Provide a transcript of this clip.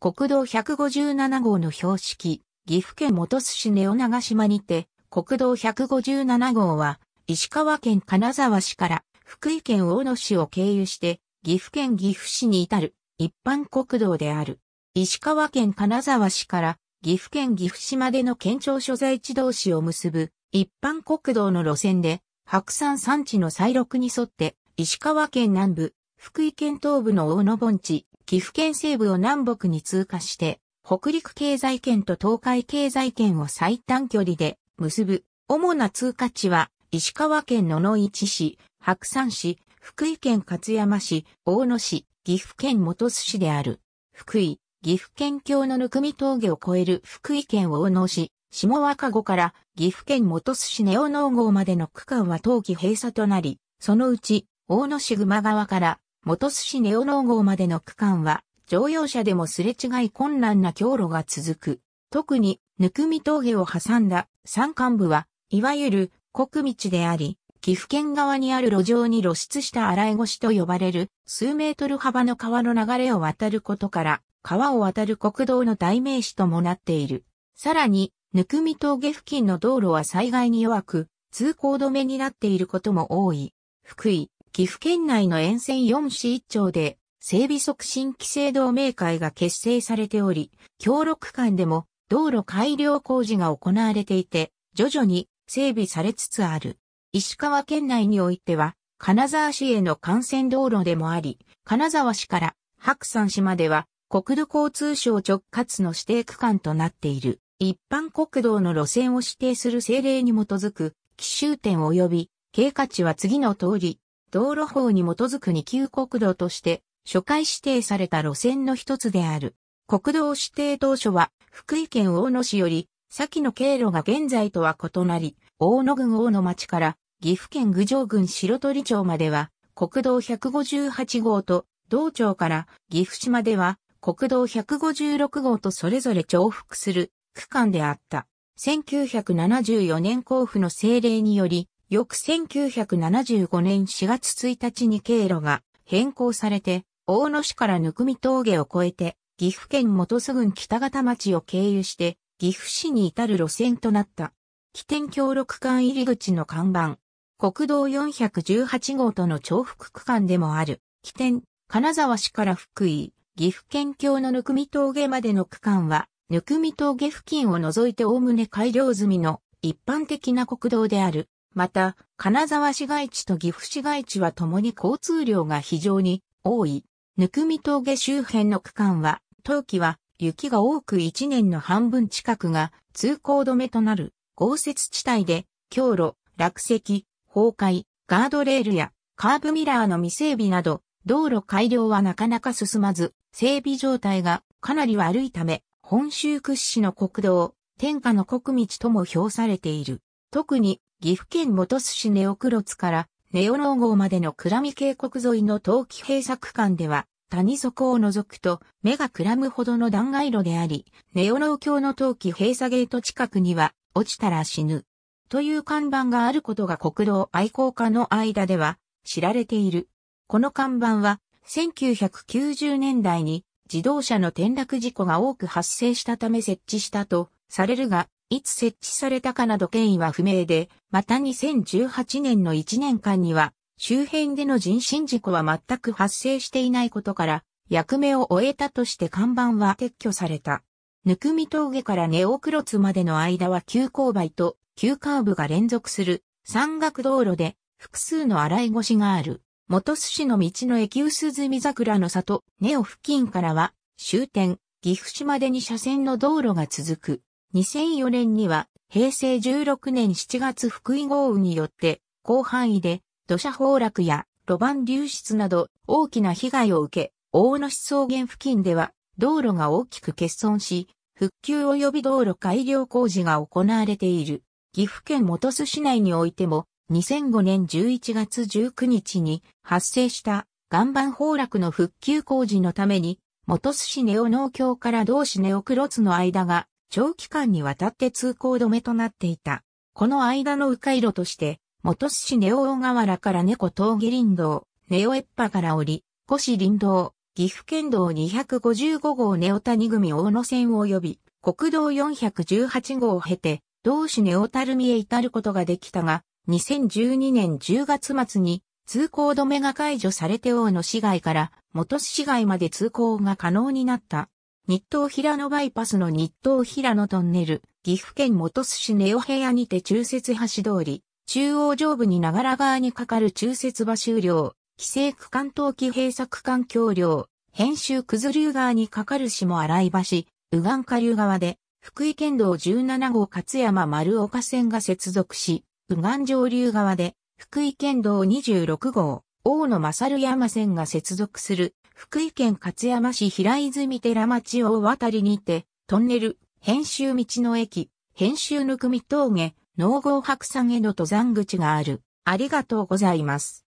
国道157号の標識、岐阜県本巣市根尾長島にて、国道157号は、石川県金沢市から福井県大野市を経由して、岐阜県岐阜市に至る一般国道である。石川県金沢市から岐阜県岐阜市までの県庁所在地同士を結ぶ一般国道の路線で、白山山地の西麓に沿って、石川県南部、福井県東部の大野盆地、岐阜県西部を南北に通過して、北陸経済圏と東海経済圏を最短距離で結ぶ。主な通過地は、石川県野々市市、白山市、福井県勝山市、大野市、岐阜県本巣市である。福井、岐阜県境のぬくみ峠を越える福井県大野市、下若子から岐阜県本巣市根尾農号までの区間は冬季閉鎖となり、そのうち、大野市熊川から元寿市ネオ農号までの区間は、乗用車でもすれ違い困難な経路が続く。特に、ぬくみ峠を挟んだ山間部は、いわゆる国道であり、岐阜県側にある路上に露出した洗い越と呼ばれる数メートル幅の川の流れを渡ることから、川を渡る国道の代名詞ともなっている。さらに、ぬくみ峠付近の道路は災害に弱く、通行止めになっていることも多い。福井、岐阜県内の沿線4市1町で、整備促進規制同盟会が結成されており、協力間でも道路改良工事が行われていて、徐々に整備されつつある。石川県内においては、金沢市への幹線道路でもあり、金沢市から白山市までは国土交通省直轄の指定区間となっている。一般国道の路線を指定する政令に基づく、奇襲点及び、経過値は次の通り、道路法に基づく二級国道として初回指定された路線の一つである。国道指定当初は福井県大野市より先の経路が現在とは異なり、大野郡大野町から岐阜県郡上郡白鳥町までは国道158号と道町から岐阜市までは国道156号とそれぞれ重複する区間であった。1974年交付の政令により翌1975年4月1日に経路が変更されて、大野市からぬくみ峠を越えて、岐阜県元栖郡北方町を経由して、岐阜市に至る路線となった。起点協力館入り口の看板。国道418号との重複区間でもある。起点、金沢市から福井、岐阜県境のぬくみ峠までの区間は、ぬくみ峠付近を除いておおむね改良済みの一般的な国道である。また、金沢市街地と岐阜市街地は共に交通量が非常に多い。ぬくみ峠周辺の区間は、冬季は雪が多く1年の半分近くが通行止めとなる豪雪地帯で、強路、落石、崩壊、ガードレールやカーブミラーの未整備など、道路改良はなかなか進まず、整備状態がかなり悪いため、本州屈指の国道、天下の国道とも評されている。特に岐阜県本巣市ネオクロツから根尾老号までの倉見渓谷沿いの陶器閉鎖区間では、谷底を除くと目がくらむほどの断崖路であり、オノー橋の陶器閉鎖ゲート近くには、落ちたら死ぬ。という看板があることが国道愛好家の間では知られている。この看板は1990年代に自動車の転落事故が多く発生したため設置したとされるが、いつ設置されたかなど経緯は不明で、また2018年の1年間には、周辺での人身事故は全く発生していないことから、役目を終えたとして看板は撤去された。ぬくみ峠からネオクロツまでの間は急勾配と急カーブが連続する山岳道路で複数の洗い越しがある。元寿市の道の駅薄住桜の里、ネオ付近からは終点、岐阜市までに車線の道路が続く。2004年には平成16年7月福井豪雨によって広範囲で土砂崩落や路盤流出など大きな被害を受け、大野市草原付近では道路が大きく欠損し、復旧及び道路改良工事が行われている。岐阜県本巣市内においても2005年11月19日に発生した岩盤崩落の復旧工事のために、本巣市ネオ農協から同市ネオクロツの間が長期間にわたって通行止めとなっていた。この間の迂回路として、元市根尾大河原から猫峠林道、根尾ッパから降り、古市林道、岐阜県道255号根尾谷組大野線を及び、国道418号を経て、同市根尾樽見へ至ることができたが、2012年10月末に通行止めが解除されて大野市街から元市街まで通行が可能になった。日東平野バイパスの日東平野トンネル、岐阜県本巣市ネオ平野にて中節橋通り、中央上部に長良川に架かる中節橋終了、規制区間冬季閉鎖区間橋梁、編集九頭竜川に架かる下洗井橋、右岸下流側で、福井県道17号勝山丸岡線が接続し、右岸上流側で、福井県道26号、大野勝山線が接続する福井県勝山市平泉寺町大渡りにて、トンネル、編集道の駅、編集ぬくみ峠、農号白山への登山口がある。ありがとうございます。